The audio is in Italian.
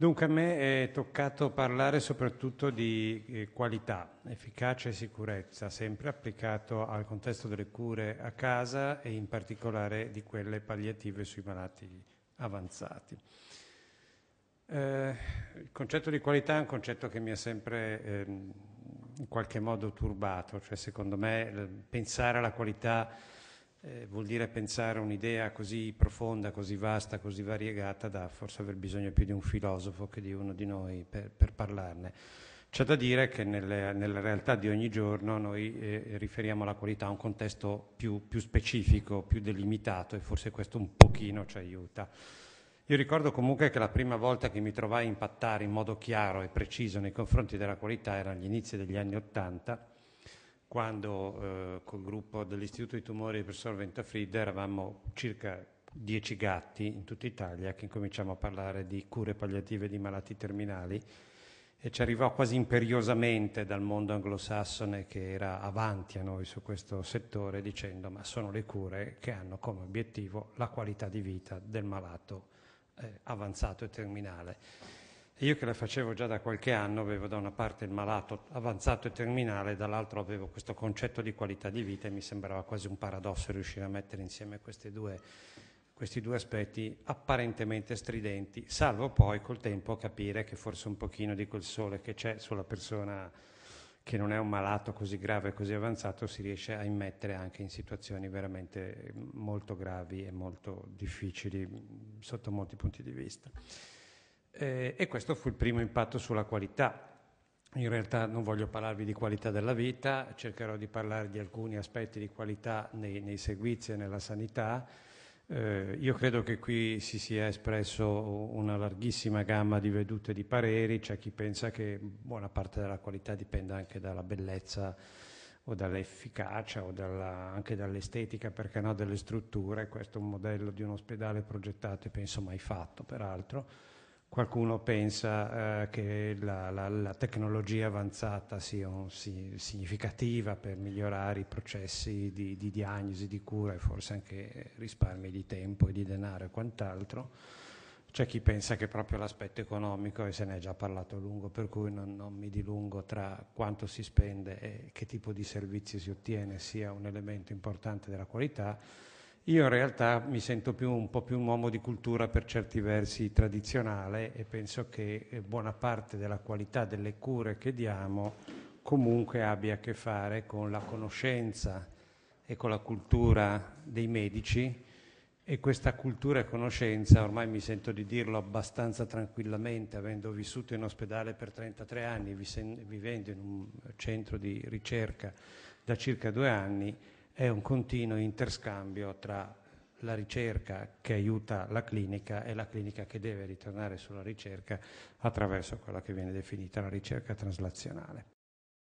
Dunque a me è toccato parlare soprattutto di eh, qualità, efficacia e sicurezza, sempre applicato al contesto delle cure a casa e in particolare di quelle palliative sui malati avanzati. Eh, il concetto di qualità è un concetto che mi ha sempre eh, in qualche modo turbato, cioè secondo me pensare alla qualità eh, vuol dire pensare a un'idea così profonda, così vasta, così variegata da forse aver bisogno più di un filosofo che di uno di noi per, per parlarne. C'è da dire che nelle, nella realtà di ogni giorno noi eh, riferiamo la qualità a un contesto più, più specifico, più delimitato e forse questo un pochino ci aiuta. Io ricordo comunque che la prima volta che mi trovai a impattare in modo chiaro e preciso nei confronti della qualità erano gli inizi degli anni Ottanta quando eh, col gruppo dell'Istituto di Tumori del professor Ventafrida eravamo circa dieci gatti in tutta Italia che incominciamo a parlare di cure palliative di malati terminali e ci arrivò quasi imperiosamente dal mondo anglosassone che era avanti a noi su questo settore dicendo ma sono le cure che hanno come obiettivo la qualità di vita del malato eh, avanzato e terminale io che la facevo già da qualche anno avevo da una parte il malato avanzato e terminale, dall'altro avevo questo concetto di qualità di vita e mi sembrava quasi un paradosso riuscire a mettere insieme due, questi due aspetti apparentemente stridenti, salvo poi col tempo capire che forse un pochino di quel sole che c'è sulla persona che non è un malato così grave e così avanzato si riesce a immettere anche in situazioni veramente molto gravi e molto difficili sotto molti punti di vista. Eh, e questo fu il primo impatto sulla qualità. In realtà non voglio parlarvi di qualità della vita, cercherò di parlare di alcuni aspetti di qualità nei, nei servizi e nella sanità. Eh, io credo che qui si sia espresso una larghissima gamma di vedute e di pareri, c'è chi pensa che buona parte della qualità dipenda anche dalla bellezza o dall'efficacia o dalla, anche dall'estetica, perché no, delle strutture. Questo è un modello di un ospedale progettato e penso mai fatto, peraltro qualcuno pensa eh, che la, la, la, tecnologia avanzata sia un, si, significativa per migliorare i processi di, di, diagnosi, di cura e forse anche risparmi di tempo e di denaro e quant'altro. C'è chi pensa che proprio l'aspetto economico, e se ne è già parlato a lungo, per cui non, non mi dilungo tra quanto si spende e che tipo di servizi si ottiene, sia un elemento importante della qualità io in realtà mi sento più, un po' più un uomo di cultura per certi versi tradizionale e penso che eh, buona parte della qualità delle cure che diamo comunque abbia a che fare con la conoscenza e con la cultura dei medici e questa cultura e conoscenza, ormai mi sento di dirlo abbastanza tranquillamente, avendo vissuto in ospedale per 33 anni, vivendo in un centro di ricerca da circa due anni, è un continuo interscambio tra la ricerca che aiuta la clinica e la clinica che deve ritornare sulla ricerca attraverso quella che viene definita la ricerca traslazionale.